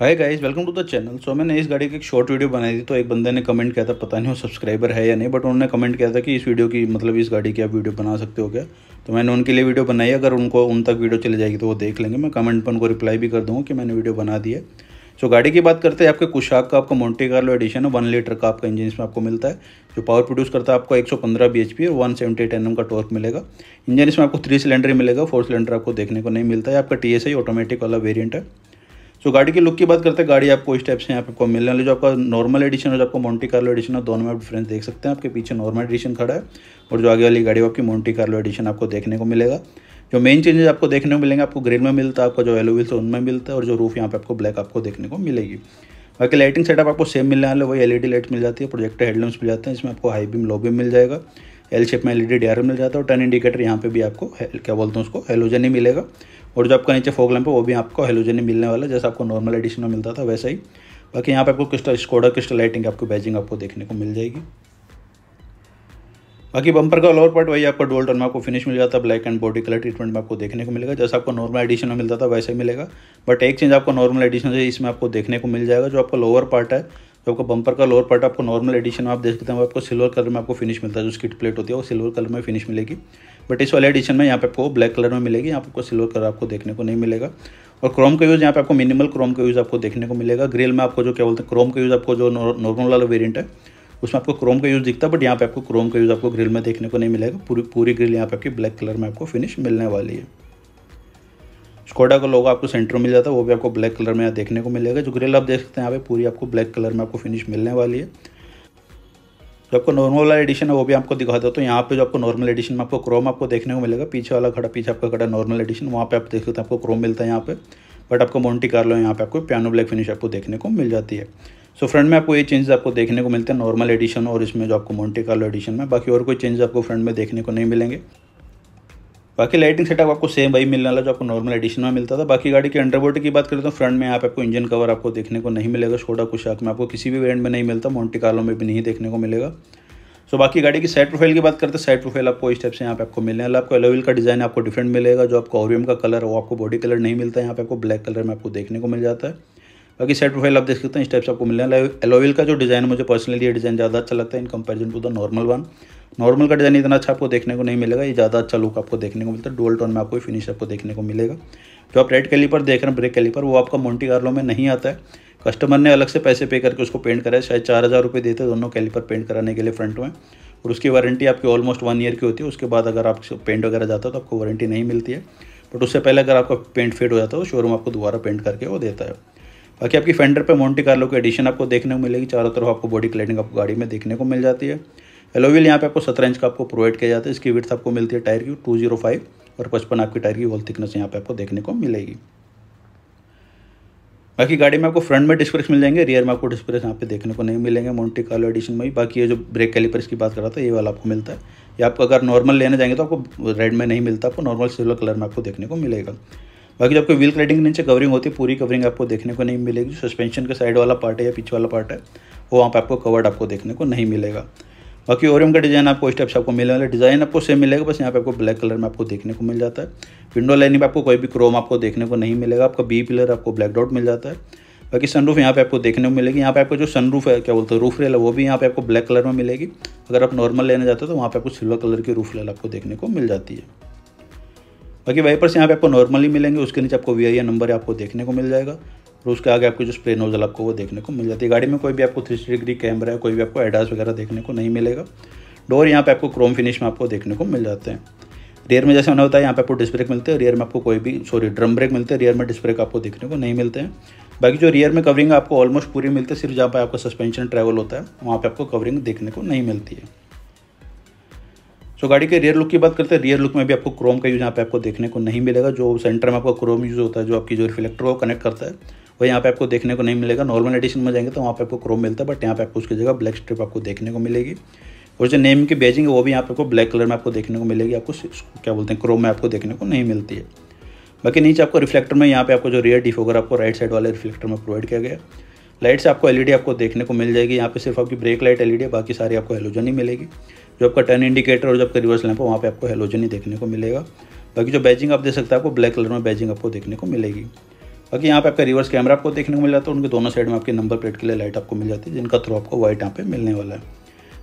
hi guys welcome to the channel so मैंने इस गाड़ी की एक शॉर्ट वीडियो बनाई थी तो एक बंदे ने कमेंट किया था पता नहीं वो सब्सक्राइबर है या नहीं बट उन्होंने कमेंट किया था कि इस वीडियो की मतलब इस गाड़ी की आप वीडियो बना सकते हो क्या तो मैंने उनके लिए वीडियो बनाई अगर उनको उन तक वीडियो चले जाएगी तो वो देख लेंगे मैं कमेंट पर उनको रिप्लाई भी कर दूँगा कि मैंने वीडियो बना दी है सो so, गाड़ी की बात करते हैं आपके कुशाक का आपका मोन्टे कार्लो एडिशन है वन लीटर का आपका इंजन इसमें आपको मिलता है जो पावर प्रोड्यूस करता है आपको 115 पी और वन सेवेंटी का टॉर्क मिलेगा इंजन इसमें आपको थ्री सिलेंडर मिलेगा फोर सिलेंडर आपको देखने को नहीं मिलता है आपका टी एस आई ऑटोमेटिक वाला वेरियंट है सो गाड़ी की लुक की बात करते हैं गाड़ी आपको इस टाइप से यहाँ पे आपको मिलने वाली जो आपका नॉर्मल एडिशन है जो आपको मोंटी कार्लो एडिशन है दोनों में डिफरेंस देख सकते हैं आपके पीछे नॉर्मल एडिशन खड़ा है और जो आगे वाली गाड़ी आपकी मोंटी कार्लो एडिशन आपको देखने को मिलेगा जो मेन चेंजेस आपको देखने को मिलेंगे आपको ग्रीन में मिलता है आपका जो एलो व्हील्स उनमें मिलता है और जो रूफ यहाँ पे आपको ब्लैक आपको देखने को मिलेगी बाकी लाइटिंग सेटअप आपको सेम मिलने वाले वही एलईडी लाइट मिल जाती है प्रोजेक्टर हेडलैम्प्स मिल जाते हैं इसमें आपको हाई बीम लो बीम मिल जाएगा एल शेप में एलईडी डीआरएल मिल जाता है और टर्न इंडिकेटर यहाँ पे भी आपको क्या बोलते हैं उसको हेलोजन ही मिलेगा और जो आपका नीचे फोक लैंप है वो भी आपको हेलोजन ही मिलने वाला है जैसा आपको नॉर्मल एडिशन में मिलता था वैसा ही बाकी यहाँ पे आपको क्रिस्टल स्कोडा क्रिस्टल लाइटिंग आपको बैजिंग आपको देखने को मिल जाएगी बाकी बम्पर का लोअर पार्ट वही आपको डोल टर्न में आपको फिनिश मिल जाता है black and body colour treatment में आपको देखने को मिलेगा जैसा आपको नॉर्मल एडिशन में मिलता था वैसे ही मिलेगा बट एक चीज़ आपको नॉर्मल एडिशन से इसमें आपको देखने को मिल जाएगा जो आपका लोअर पार्ट है आपको बम्पर का लोअर पार्ट आपको नॉर्मल एडिशन में आप देख सकते हैं आपको सिल्वर कलर में आपको फिनिश मिलता है जो स्किट प्लेट होती है वो सिल्वर कलर में फिनिश मिलेगी बट इस वाले एडिशन में यहाँ पे आपको ब्लैक कलर में मिलेगी यहाँ पर आपको सिल्वर कलर आपको देखने को नहीं मिलेगा और क्रोम का यूज़ यहाँ पे आपको मिनिमल क्रोम का यूज़ आपको देखने को मिलेगा ग्रिल में आपको जो क्या बोलते हैं क्रोम का यूज़ आपको जो नॉर्मल वाला वेरियंट है उसमें आपको क्रोम का यूज़ दिखता है बट यहाँ पे आपको क्रोम का यूज़ आपको ग्रिल में देखने को नहीं मिलेगा पूरी पूरी ग्रिल यहाँ पे आपकी ब्लैक कलर में आपको फिनिश मिलने वाली है स्कोडा का लोग आपको सेंटर में मिल जाता है वो भी आपको ब्लैक कलर में यहाँ देखने को मिलेगा जो ग्रिल आप देख सकते हैं यहाँ पे पूरी आपको ब्लैक कलर में आपको फिनिश मिलने वाली है जो आपको नॉर्मल वाला एडिशन है वो भी आपको दिखा दो तो यहाँ पे जो आपको नॉर्मल एडिशन में आपको क्रोम आपको देखने को मिलेगा पीछे वाला खड़ा पीछे आपका खड़ा नॉर्मल एडिशन वहाँ पे आप देख सकते हैं आपको क्रोम मिलता है यहाँ पे बट आपको मोन्टी कार्लो यहाँ पे आपको पियानो ब्लैक फिनिश आपको देखने को मिल जाती है सो so, फ्रंट में आपको ये चेंजेस आपको देखने को मिलते हैं नॉर्मल एडिशन और इसमें जो आपको मोन्टी कार्लो एडिशन में बाकी और कोई चेंजेस आपको फ्रंट में देखने को नहीं मिलेंगे बाकी लाइटिंग सेटअप आपको सेम वही मिलने वाला जो आपको नॉर्मल एडिशन में मिलता था बाकी गाड़ी के अंडरबोर्ड की बात करें तो फ्रंट में आप आपको इंजन कवर आपको देखने को नहीं मिलेगा छोटा आक में आपको किसी भी वेरियंट में नहीं मिलता मोन्टिकालो में भी नहीं देखने को मिलेगा सो so, बाकी गाड़ी की साइड प्रोफाइल की बात करते हैं साइड प्रोफाइल आपको इस टाइप से यहाँ पे आपको मिलने वाला आपको एलोविल का डिज़ाइन आपको डिफरेंट मिलेगा जो आपको ओरियम का कलर वो आपको बॉडी कलर नहीं मिलता है यहाँ पे आपको ब्लैक कलर में आपको देखने को मिल जाता है बाकी साइड प्रोफाइल आप देख सकते हैं इस टाइप से आपको मिलने वाला एलोविल का जो डिज़ाइन मुझे पर्सनली ये डिज़ाइन ज़्यादा अच्छा लगता है in comparison to the normal one normal का डिज़ाइन इतना अच्छा आपको देखने को नहीं मिलेगा ये ज़्यादा अच्छा लुक आपको देखने को मिलता है डोल टोन में आपको फिनिश आपको देखने को मिलेगा जो आप रेड कैलीपर देख रहे हैं ब्रेक कैलीपर वो आपका मोन्टी कार्लो में नहीं आता है कस्टमर ने अलग से पैसे पे करके उसको पेंट कराया शायद चार हज़ार रुपये देते दोनों कैलीपर पेंट कराने के लिए फ्रंट में और उसकी वारंटी आपकी ऑलमोस्ट वन ईयर की होती है उसके बाद अगर आप पेंट वगैरह जाता है तो आपको वारंटी नहीं मिलती है बट उससे पहले अगर आपका पेंट फेड हो जाता है तो शोरूम आपको दोबारा पेंट करके वो देता है बाकी आपकी फेंडर पर मोन्टी कार्लो की एडिशन आपको देखने को मिलेगी चारों तरफ आपको बॉडी क्लेडिंग आपको गाड़ी में देखने को मिल जाती है एलोविल यहाँ पे आपको सत्रह इंच का आपको प्रोवाइड किया जाता है इसकी विथ्थ आपको मिलती है टायर की टू जीरो फाइव और पचपन आपकी टायर की वॉल थिकनेस यहाँ पे आपको देखने को मिलेगी बाकी गाड़ी में आपको फ्रंट में डिस्प्रेस मिल जाएंगे रियर में आपको डिस्प्रेस यहाँ पे देखने को नहीं मिलेंगे मोन्टी कार्लो एडिशन में भी बाकी ये जो ब्रेक कैलिपर्स इसकी बात कर रहा था ये वाला आपको मिलता है ये आपको अगर नॉर्मल लेने जाएंगे तो आपको रेड में नहीं मिलता आपको नॉर्मल सिल्वर कलर में आपको देखने को मिलेगा बाकी जो आपको व्हील क्लाइडिंग के नीचे कवरिंग होती है पूरी कवरिंग आपको देखने को नहीं मिलेगी जो सस्पेंशन का साइड वाला पार्ट है या पीछे वाला पार्ट है वो वहाँ पर आपको कवर्ड आपको देखने को नहीं मिलेगा बाकी ओरियम का डिज़ाइन आपको स्टेप्स आपको मिलने वाला डिज़ाइन आपको सेम मिलेगा बस यहाँ पे आपको ब्लैक कलर में आपको देखने को मिल जाता है विंडो लाइनिंग पर आपको कोई भी क्रोम आपको देखने को नहीं मिलेगा आपका बी पिलर आपको ब्लैक डॉट मिल जाता है बाकी सनरूफ यहाँ पे आपको देखने को मिलेगी यहाँ पे आपको जो सनरूफ है क्या बोलते हैं रूफ रेल है वो भी यहाँ पे आपको ब्लैक कलर में मिलेगी अगर आप नॉर्मल लेने जाते हो तो वहाँ पे आपको सिल्वर कलर की रूफ रेल आपको देखने को मिल जाती है बाकी वाइपर्स यहाँ पे आपको नॉर्मली मिलेंगे उसके नीचे आपको वी नंबर आपको देखने को मिल जाएगा और उसके आगे आपको जो स्प्रे नोजल आपको वो देखने को मिल जाती है गाड़ी में कोई भी आपको थ्री डिग्री कैमरा है कोई भी आपको एडास वगैरह देखने को नहीं मिलेगा डोर यहाँ पे आपको क्रोम फिनिश में आपको देखने को मिल जाते हैं रियर में जैसे मैंने बताया यहाँ पे आपको डिस्क ब्रेक मिलते हैं रियर में आपको कोई भी सॉरी ड्रम ब्रेक मिलते हैं रियर में डिस्क ब्रेक आपको देखने को नहीं मिलते हैं बाकी जो रियर में कवरिंग आपको ऑलमोस्ट पूरी मिलती है सिर्फ जहाँ पर आपका सस्पेंशन ट्रैवल होता है वहाँ पर आपको कवरिंग देखने को नहीं मिलती है सो so, गाड़ी के रियर लुक की बात करते हैं रियर लुक में भी आपको क्रोम का यूज़ यहाँ पे आपको देखने को नहीं मिलेगा जो सेंटर में आपका क्रोम यूज़ होता है जो आपकी जो रिफ्लेक्टर को कनेक्ट करता है वो यहाँ पे आपको देखने को नहीं मिलेगा नॉर्मल एडिशन में जाएंगे तो वहाँ पे आपको क्रोम मिलता है बट यहाँ पे आपको उसकी जगह ब्लैक स्ट्रिप आपको देखने को मिलेगी और जो नेम की बैजिंग है वो भी यहाँ पे आपको ब्लैक कलर में आपको देखने को मिलेगी आपको क्या बोलते हैं क्रोम में आपको देखने को नहीं मिलती है बाकी नीचे आपको रिफ्लेक्टर में यहाँ पे आपको जो रियर डिफोगर आपको राइट साइड वाले रिफ्लेक्टर में प्रोवाइड किया गया लाइट से आपको एलईडी आपको देखने को मिल जाएगी यहाँ पे सिर्फ आपकी ब्रेक लाइट एलईडी है बाकी सारी आपको हेलोजन ही मिलेगी जो आपका टर्न इंडिकेटर और जो आपका रिवर्स लैंप है वहाँ पे आपको हेलोजन ही देखने को मिलेगा बाकी जो बैजिंग आप दे सकते हैं आपको ब्लैक कलर में बैजिंग आपको देखने को मिलेगी बाकी यहाँ पे आपका रिवर्स कैमरा आपको देखने को मिल जाता है उनके दोनों साइड में आपके नंबर प्लेट के लिए लाइट आपको मिल जाती है जिनका थ्रू आपको व्हाइट यहाँ पे मिलने वाला है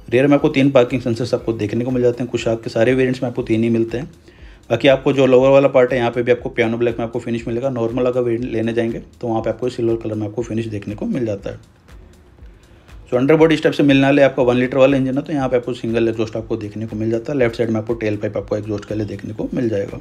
रेयर में आपको तीन पार्किंग सेंसर्स आपको देखने को मिल जाते हैं कुछ आपके सारे वेरियंट्स में आपको तीन ही मिलते हैं बाकी आपको जो लोअर वाला पार्ट है यहाँ पे भी आपको पियानो ब्लैक में आपको फिनिश मिलेगा नॉर्मल अगर वेरियंट लेने जाएंगे तो वहाँ पे आपको सिल्वर कलर में आपको फिनिश देखने को मिल जाता है जो अंडर बॉडी स्टेप से मिलने वाले आपका वन लीटर वाला इंजन है तो यहाँ पे आपको सिंगल एग्जॉस्ट आपको देखने को मिल जाता है लेफ्ट साइड में आपको टेल पाइप आपको एग्जॉस्ट के लिए देखने को मिल जाएगा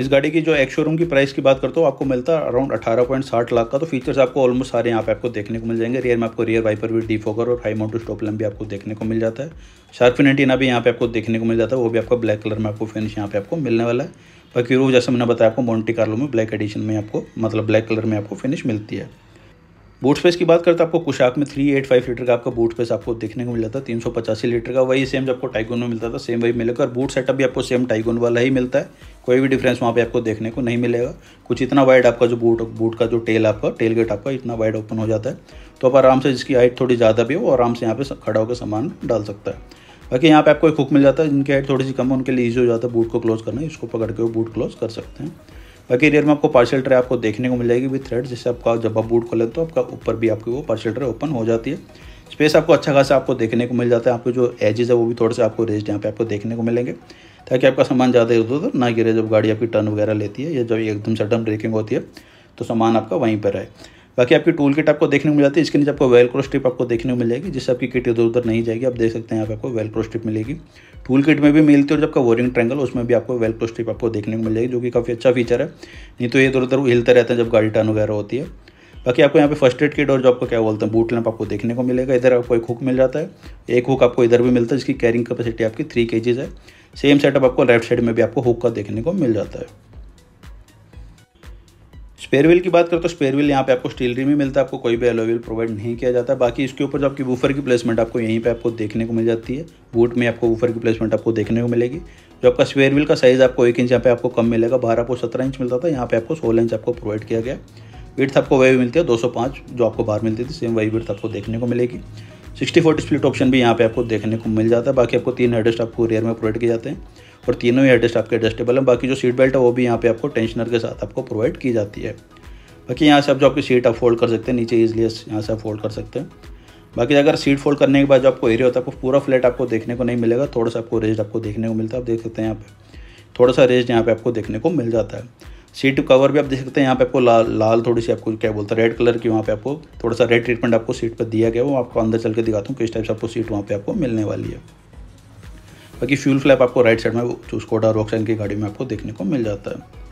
इस गाड़ी की जो एक्स शोरूम की प्राइस की बात करता हूँ आपको मिलता है अराउंड अठारह पॉइंट साठ लाख का तो फीचर्स आपको ऑलमोस्ट सारे यहाँ पे आपको देखने को मिल जाएंगे रियर में आपको रियर वाइपर भी डी फोकर और हाई माउंट स्टॉप लैम भी आपको देखने को मिल जाता है शार्फिन एंटीना भी यहाँ पे आपको देखने को मिल जाता है वो भी आपको ब्लैक कलर में आपको फिनिश यहाँ पे आपको मिलने वाला है बाकी रूफ जैसे मैंने बताया आपको मोन्टी कार्लो में ब्लैक एडिशन में आपको मतलब ब्लैक कलर में आपको फिनिश मिलती है बूट स्पेस की बात करते हैं आपको कुशाक में थ्री एट फाइव लीटर का आपका बूट स्पेस आपको देखने को जाता है तीन सौ पचासी लीटर का वही सेम जो आपको टाइगोन में मिलता था सेम वही मिलेगा और बूट सेटअप भी आपको सेम टाइगोन वाला ही मिलता है कोई भी डिफरेंस वहाँ पे आपको देखने को नहीं मिलेगा कुछ इतना वाइड आपका जो बूट बूट का जो टेल आपका टेल गेट आपका इतना वाइड ओपन हो जाता है तो आप आराम से जिसकी हाइट थोड़ी ज़्यादा भी हो आराम से यहाँ पे खड़ा होकर सामान डाल सकता है बाकी यहाँ पे आपको एक हुक मिल जाता है जिनकी हाइट थोड़ी सी कम है उनके लिए ईजी हो जाता है बूट को क्लोज करना इसको पकड़ के वो बूट क्लोज कर सकते हैं बाकी रियर में आपको पार्सल ट्रे आपको देखने को मिल जाएगी विथ थ्रेड जिससे आपका जब आप बूट खोलें तो आपका ऊपर भी आपकी वो पार्सल ट्रे ओपन हो जाती है स्पेस आपको अच्छा खासा आपको देखने को मिल जाता है आपके जो एजेस है वो भी थोड़े से आपको रेस्ट यहाँ पे आपको देखने को मिलेंगे ताकि आपका सामान ज़्यादा इधर उधर तो ना गिरे जब गाड़ी आपकी टर्न वगैरह लेती है या जब एकदम सडन ब्रेकिंग होती है तो सामान आपका वहीं पर रहे बाकी आपकी टूल किट आपको देखने को मिल जाती है इसके नीचे आपको वेलक्रो स्ट्रिप आपको देखने को मिल जाएगी जिससे आपकी किट इधर उधर नहीं जाएगी आप देख सकते हैं आपको वेलक्रो स्ट्रिप मिलेगी टूल किट में भी मिलती है और जब आपका वोरिंग ट्रैंगल उसमें भी आपको वेलक्रो स्ट्रिप आपको देखने को मिल जाएगी जो कि काफ़ी अच्छा फीचर है नहीं तो इधर उधर हिलते रहते हैं जब गाड़ी टर्न वगैरह होती है बाकी आपको यहाँ पे फर्स्ट एड किट और जो आपको क्या बोलते हैं बूट लैंप आपको देखने को मिलेगा इधर आपको एक हुक मिल जाता है एक हुक आपको इधर भी मिलता है जिसकी कैरिंग कैपेसिटी आपकी थ्री के है सेम सेटअप आपको लेफ्ट साइड में भी आपको हुक का देखने को मिल जाता है स्पेयर व्हील की बात करें तो स्पेयर व्हील यहाँ पे आपको रिम ही मिलता है आपको कोई भी एलोव्हील प्रोवाइड नहीं किया जाता बाकी इसके ऊपर जो आपकी वूफर की प्लेसमेंट आपको यहीं पे आपको देखने को मिल जाती है बूट में आपको वूफर की प्लेसमेंट आपको देखने को मिलेगी जो आपका स्पेयर व्हील का साइज़ आपको एक इंच यहाँ पे आपको कम मिलेगा बाहर आपको सत्रह इंच मिलता था यहाँ पे आपको सोलह इंच आपको प्रोवाइड किया गया विर्थ आपको वही मिलती है पाँच जो आपको बाहर मिलती थी सेम वही विर्थ आपको देखने को मिलेगी सिक्सटी फोर्टी स्प्लिट ऑप्शन भी यहाँ पे आपको देखने को मिल जाता है बाकी आपको तीन हेडस्ट आपको रेयर में प्रोवाइड किए जाते हैं और तीनों ही हेडस्ट आपके एडजस्टेबल हैं बाकी जो सीट बेल्ट है वो भी यहाँ पे आपको टेंशनर के साथ आपको प्रोवाइड की जाती है बाकी यहाँ से आप जो आपकी सीट आप फोल्ड कर सकते हैं नीचे ईजिली यहाँ से आप फोल्ड कर सकते हैं बाकी अगर सीट फोल्ड करने के बाद जो आपको एरिया होता है आपको पूरा फ्लैट आपको देखने को नहीं मिलेगा थोड़ा सा आपको रेस्ट आपको देखने को मिलता है आप देख सकते हैं यहाँ पे थोड़ा सा रेस्ट यहाँ पे आपको देखने को मिल जाता है सीट कवर भी आप देख सकते हैं यहाँ पे आपको लाल लाल थोड़ी सी आपको क्या बोलता है रेड कलर की वहाँ पे आपको थोड़ा सा रेड ट्रीटमेंट आपको सीट पर दिया गया वो आपको अंदर चल के दिखाता हूँ किस टाइप से आपको सीट वहाँ पे आपको मिलने वाली है बाकी फ्यूल फ्लैप आपको राइट साइड में जो स्कोडा की गाड़ी में आपको देखने को मिल जाता है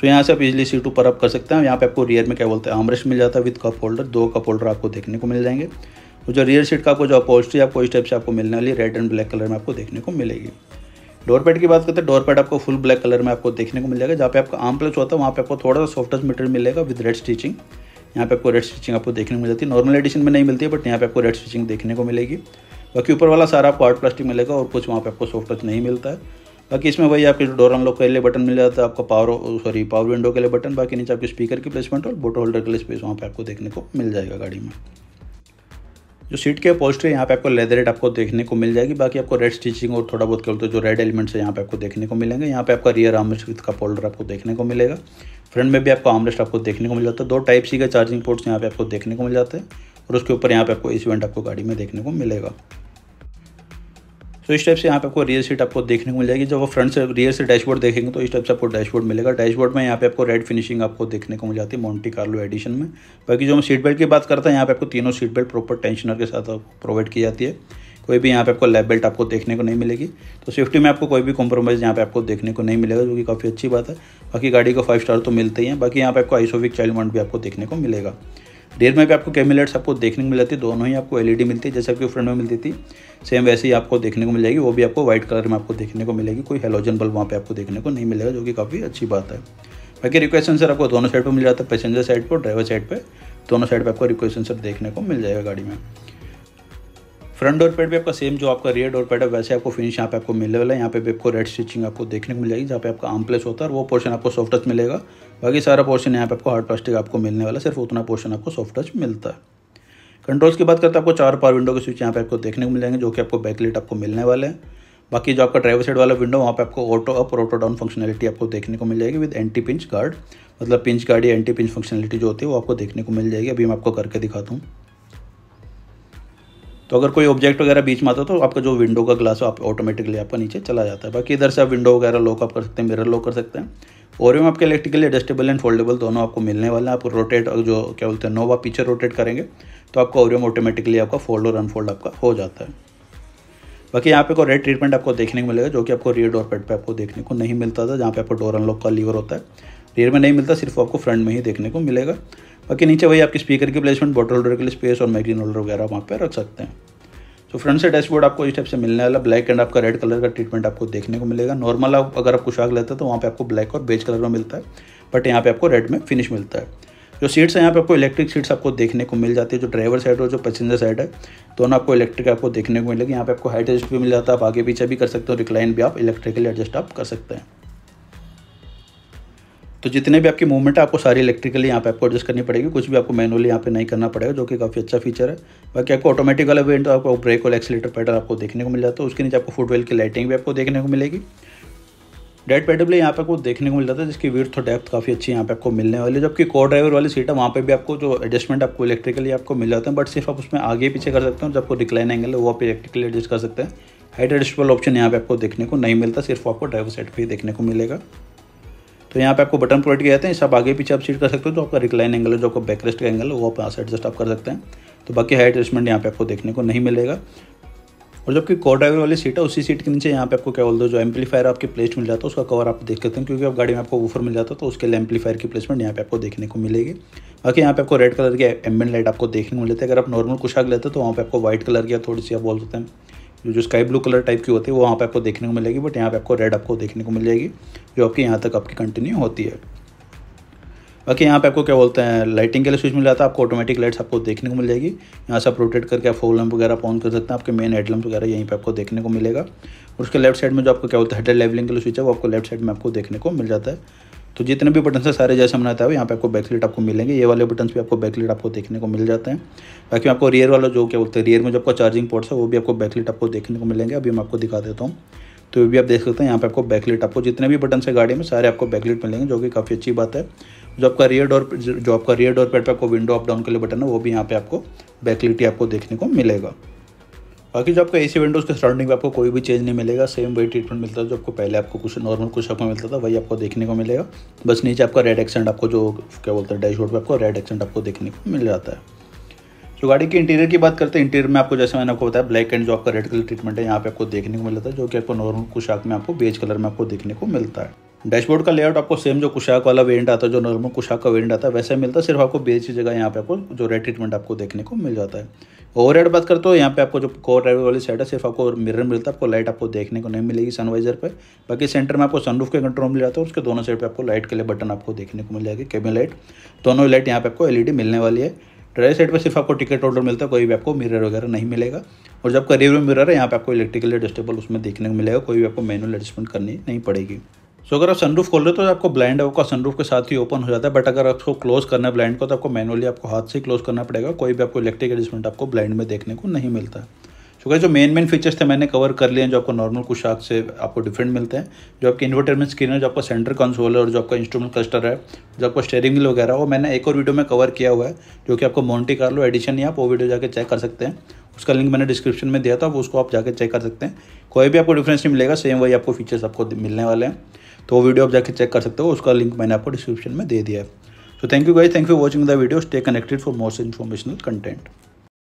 तो यहाँ से आप इजिली सीट ऊपर आप कर सकते हैं यहाँ पे आपको रियर में क्या बोलते हैं आमरेस्ट मिल जाता है विद कप होल्डर दो कप होल्डर आपको देखने को मिल जाएंगे और तो जो रियर सीट का आपको जो अपोस्ट्री आपको इस टाइप से आपको मिलने वाली रेड एंड ब्लैक कलर में आपको देखने को मिलेगी डोर पैड की बात करते हैं डोर पैड आपको फुल ब्लैक कलर में आपको देखने को मिल जाएगा जहाँ पे आपका आम प्लस होता है वहाँ पे आपको थोड़ा सा सॉफ्ट मटेरियल मिलेगा विद रेड स्टिचिंग यहाँ पे आपको रेड स्टिचिंग आपको देखने को मिल जाती है नॉर्मल एडिशन में नहीं मिलती है बट यहाँ पे आपको रेड स्टिचिंग देखने को मिलेगी बाकी ऊपर वाला सारा आपको आर्ट प्लास्टिक मिलेगा और कुछ वहाँ पे आपको सॉफ्ट टच नहीं मिलता है बाकी इसमें वही आपके डोर डोर अनलॉक के लिए बटन मिल जाता है आपका पावर सॉरी पावर विंडो के लिए बटन बाकी नीचे आपके स्पीकर की प्लेसमेंट और बोटो होल्डर के लिए स्पेस वहाँ पर आपको देखने को मिल जाएगा गाड़ी में जो सीट के पोस्ट है यहाँ पे आपको लेदरेट आपको देखने को मिल जाएगी बाकी आपको रेड स्टिचिंग और थोड़ा बहुत कल तो जो रेड एलिमेंट्स है यहाँ पे आपको देखने को मिलेंगे यहाँ पे आपका रियर आमरेस्ट विथ का पोल्डर आपको देखने को मिलेगा फ्रंट में भी आपको आमरेस्ट आपको देखने को मिल जाता है दो टाइप सी का चार्जिंग पोर्ट्स यहाँ पे आपको देखने को मिल जाते हैं और उसके ऊपर यहाँ पे आपको इस इवेंट आपको गाड़ी में देखने को मिलेगा तो इस टाइप से यहाँ पे आपको रियर सीट आपको देखने को मिल जाएगी जब वो फ्रंट से रियर से डैशबोर्ड देखेंगे तो इस टाइप से आपको डैशबोर्ड मिलेगा डैशबोर्ड में यहाँ पे आपको रेड फिनिशिंग आपको देखने को मिल जाती है मॉन्टी कार्लो एडिशन में बाकी जो हम सीट बेल्ट की बात करते हैं यहाँ पे आपको तीनों सीट बेल्ट प्रॉपर टेंशनर के साथ प्रोवाइड की जाती है कोई भी यहाँ पे आपको लैब बेल्ट आपको देखने को नहीं मिलेगी तो सेफ्टी में आपको कोई भी कॉम्प्रोमाइज़ यहाँ पे आपको देखने को नहीं मिलेगा जो कि काफ़ी अच्छी बात है बाकी गाड़ी को फाइव स्टार तो मिलते ही हैं बाकी यहाँ पे आपको आइसोविक चाइल्ड माउंट भी आपको देखने को मिलेगा रेयर में भी आपको कैमी लाइट्स आपको देखने को मिल जाती है दोनों ही आपको एलईडी e मिलती है जैसे आपको फ्रंट में मिलती थी सेम वैसे ही आपको देखने को मिल जाएगी वो भी आपको व्हाइट कलर में आपको देखने को मिलेगी कोई हेलोजन बल्ब वहाँ पे आपको देखने को नहीं मिलेगा जो कि काफ़ी अच्छी बात है बाकी रिक्वेस्ट आंसर आपको दोनों साइड पर मिल जाता है पैसेंजर साइड पर ड्राइवर साइड पर दोनों साइड पर आपको रिक्वेस्ट आंसर देखने को मिल जाएगा गाड़ी में फ्रंट डोर पैड भी आपका सेम जो आपका रियर डोर पैड है वैसे आपको फिनिश यहाँ पे आपको मिलने वाला है यहाँ पे भी आपको रेड स्टिचिंग आपको देखने को मिल जाएगी जहाँ पे आपका आम प्लेस होता है और वो पोर्शन आपको सॉफ्ट टच मिलेगा बाकी सारा पोर्शन यहाँ पे आपको हार्ड प्लास्टिक आपको मिलने वाला सिर्फ उतना पोर्शन आपको सॉफ्ट टच मिलता है कंट्रोल्स की बात करते हैं आपको चार पार विंडो के स्विच यहाँ पे आपको देखने को मिल जाएंगे जो कि आपको बैकलेट आपको मिलने वाले हैं बाकी जो आपका ड्राइवर साइड वाला विंडो वहाँ पे आपको ऑटो अप और ऑटो डाउन फंक्शनलिटी आपको देखने को मिल जाएगी विद एंटी पिंच गार्ड मतलब पिंच गार्ड या एंटी पिंच फंक्शनलिटी जो होती है वो आपको देखने को मिल जाएगी अभी मैं आपको करके दिखाता हूँ तो अगर कोई ऑब्जेक्ट वगैरह बीच में आता तो आपका जो विंडो का ग्लास हो आप ऑटोमेटिकली आपका नीचे चला जाता है बाकी इधर से आप विंडो वगैरह लॉक अप कर सकते हैं मिरर लॉक कर सकते हैं और भी आपके इलेक्ट्रिकली एडजस्टेबल एंड फोल्डेबल दोनों आपको मिलने वाले हैं आप रोटेट जो क्या बोलते हैं नोवा पीछे रोटेट करेंगे तो आपका ओरियम ऑटोमेटिकली आपका फोल्ड और अनफोल्ड आपका हो जाता है बाकी यहाँ पे को रेड ट्रीटमेंट आपको देखने को मिलेगा जो कि आपको रियर डोर पेड पे आपको देखने को नहीं मिलता था जहाँ पे आपको डोर अनलॉक का लीवर होता है रियर में नहीं मिलता सिर्फ आपको फ्रंट में ही देखने को मिलेगा बाकी नीचे वही आपकी स्पीकर के प्लेसमेंट बॉटल होल्डर के लिए स्पेस और मैगजीन होल्डर वगैरह वहाँ पर रख सकते हैं तो फ्रंट से डैशबोर्ड आपको इस टाइप से मिलने वाला ब्लैक एंड आपका रेड कलर का ट्रीटमेंट आपको देखने को मिलेगा नॉर्मल आप अगर आप आग लेते हैं तो वहाँ पे आपको ब्लैक और बेज कलर में मिलता है बट यहाँ पे आपको रेड में फिनिश मिलता है जो सीट्स हैं यहाँ पे आपको इलेक्ट्रिक सीट्स आपको देखने को मिल जाती है जो ड्राइवर साइड और जो पैसेंजर साइड है दोनों आपको इलेक्ट्रिक आपको देखने को मिलेगी यहाँ पे आपको हाइट एडजस्ट भी मिल जाता है आप आगे पीछे भी कर सकते हो रिक्लाइन भी आप इलेक्ट्रिकली एडजस्ट आप कर सकते हैं तो जितने भी आपकी मूवमेंट है आपको सारी इलेक्ट्रिकली यहाँ पे आपको एडजस्ट करनी पड़ेगी कुछ भी आपको मैनुअली यहाँ पे नहीं करना पड़ेगा जो कि काफ़ी अच्छा फीचर है बाकी आपको ऑटोमेटिक वाला वेंट तो आपको ब्रेक और एक्सीटर पैटर आपको देखने को मिल जाता है उसके नीचे आपको फुटवेल की लाइटिंग भी आपको देखने को मिलेगी डेड पेडल भी यहाँ पे आपको देखने को मिल जाता है जिसकी विर्थ और डेप्थ काफ़ी अच्छी यहाँ पे आपको मिलने वाली है जबकि को ड्राइवर वाली सीट है वहाँ पे भी आपको जो एडजस्टमेंट आपको इलेक्ट्रिकली आपको मिल जाता है बट सिर्फ आप उसमें आगे पीछे कर सकते हैं जब आपको डिक्लाइन एंगल है वो आप इलेक्ट्रिकली एडजस्ट कर सकते हैं हाइट एडजस्टेबल ऑप्शन यहाँ पे आपको देखने को नहीं मिलता सिर्फ आपको ड्राइवर सेट पर ही देखने को मिलेगा तो यहाँ पे आपको बटन प्रोवाइड किया जाते हैं आप आगे पीछे आप सीट कर सकते हो जो आपका रिक्लाइन एंगल है जो आपका बैकरेस्ट का एंगल है वो आप यहाँ से एडजस्ट आप कर सकते हैं तो बाकी हाई एडजस्टमेंट यहाँ पे आपको देखने को नहीं मिलेगा और जबकि कोर ड्राइवर वाली सीट है उसी सीट के नीचे यहाँ पे आपको क्या बोलते हो जो एम्पलीफायर आपके प्लेस मिल जाता है उसका कवर आप देख सकते हैं क्योंकि आप गाड़ी में आपको वूफर मिल जाता है तो उसके लिए एम्पलीफायर की प्लेसमेंट यहाँ पे आपको देखने को मिलेगी बाकी यहाँ पे आपको रेड कलर की एम्बेंट लाइट आपको देखने को मिलती है अगर आप नॉर्मल कुशाक लेते हैं तो वहाँ पे आपको व्हाइट कलर की थोड़ी सी आप बोल सकते हैं जो स्काई ब्लू कलर टाइप की होती है वो वहाँ पे आपको देखने को मिलेगी बट यहाँ पे आपको रेड आपको देखने को मिल जाएगी जो आपके यहाँ तक आपकी कंटिन्यू होती है बाकी यहाँ पे आपको क्या बोलते हैं लाइटिंग के लिए स्विच मिल जाता है आपको ऑटोमेटिक लाइट्स आपको देखने को मिल जाएगी यहाँ से आप रोटेट करके आप फोल लैम्प वगैरह ऑन कर सकते हैं आपके मेन हेडलैम्प वगैरह यहीं पे आपको देखने को मिलेगा और उसके लेफ्ट साइड में जो आपको क्या बोलता है हेडर लेवलिंग के लिए स्विच है वो आपको लेफ्ट साइड में आपको देखने को मिल जाता है तो जितने भी बटन हैं सारे जैसे हमने बताया यहाँ पे आपको बैकलेट आपको मिलेंगे ये वाले बटन्स भी आपको बैकलेट आपको देखने को मिल जाते हैं बाकी आपको रियर वाला जो क्या बोलते हैं रियर में जो आपका चार्जिंग पोर्ट्स है वो भी आपको बैकलेट आपको देखने को मिलेंगे अभी मैं आपको दिखा देता हूँ तो ये भी आप देख सकते हैं यहाँ पे आपको बैकलेट आपको जितने भी बटन है गाड़ी में सारे आपको बैकलेट मिलेंगे जो कि काफ़ी अच्छी बात है जो आपका रियर डोर जो आपका रियर डोर पेड पर आपको विंडो अप डाउन के लिए बटन है वो भी यहाँ पे आपको बैकलेट ही आपको देखने को मिलेगा बाकी जो आपका ए सी विंडोज़ के सराउंडिंग में आपको कोई भी चेंज नहीं मिलेगा सेम वही ट्रीटमेंट मिलता है जो आपको पहले आपको कुछ नॉर्मल कुछ आपको मिलता था वही आपको देखने को मिलेगा बस नीचे आपका रेड एक्सेंट आपको जो क्या बोलते हैं डैशबोर्ड पर आपको रेड एक्सेंट आपको देखने को मिल जाता है जो गाड़ी के इंटीरियर की बात करते हैं इंटीरियर में आपको जैसे मैंने आपको बताया ब्लैक एंड जो आपका रेड कलर ट्रीटमेंट है यहाँ पे आपको देखने को मिलता है जो कि आपको नॉर्मल कुशाक में आपको बेज कलर में आपको देखने को मिलता है डैशबोर्ड का लेआउट आपको सेम जो कुशाक वाला वेरिएंट आता है जो नॉर्मल कुशाक का वेरिएंट आता है वैसे मिलता है सिर्फ आपको बेच की जगह यहाँ पे आपको जो रेड ट्रीटमेंट आपको देखने को मिल जाता है ओवरहेड बात करते हो यहाँ पे आपको जो कोर ड्राइवर वाली साइड है सिर्फ आपको मिरर मिलता है आपको लाइट आपको देखने को नहीं मिलेगी सनवाइजर पे बाकी सेंटर में आपको सनरूफ के कंट्रोल मिल जाता है उसके दोनों साइड पे आपको लाइट के लिए बटन आपको देखने को मिल जाएगी केबिन लाइट दोनों लाइट यहाँ पे आपको एलईडी मिलने वाली है ड्राइव साइड पर सिर्फ आपको टिकट ऑर्डर मिलता है कोई भी आपको मिररर वगैरह नहीं मिलेगा और जब करीब रिव्यू मिररर है यहाँ पे आपको इलेक्ट्रिकली एडजस्टेबल उसमें देखने को मिलेगा कोई भी आपको मैनुअल एडजस्टमेंट करनी नहीं पड़ेगी सो so, अगर आप सनरूफ खोल रहे हो तो आपको ब्लाइंड है आपका सनरूफ के साथ ही ओपन हो जाता है बट अगर आपको क्लोज करना है ब्लाइंड को तो आपको मैनुअली आपको हाथ से ही क्लोज करना पड़ेगा कोई भी आपको इलेक्ट्रिक एडजस्टमेंट आपको ब्लाइंड में देखने को नहीं मिलता सो so, जो मेन मेन फीचर्स थे मैंने कवर कर लिए हैं जो आपको नॉर्मल कुशाक से आपको डिफरेंट मिलते हैं जो आपके में स्क्रीन है जो आपका सेंटर कंसोल है और जो आपका इंस्ट्रूमेंट क्लस्टर है जो आपका स्टेयरिंग व्हील वगैरह वो मैंने एक और वीडियो में कवर किया हुआ है जो कि आपको मोन्टी कार्लो एडिशन या आप वो वीडियो जाकर चेक कर सकते हैं उसका लिंक मैंने डिस्क्रिप्शन में दिया था वो उसको आप जाकर चेक कर सकते हैं कोई भी आपको डिफरेंस नहीं मिलेगा सेम वही आपको फीचर्स आपको मिलने वाले हैं तो वो वीडियो आप जाके चेक कर सकते हो उसका लिंक मैंने आपको डिस्क्रिप्शन में दे दिया है so thank you guys thank you watching the video stay connected for most informational content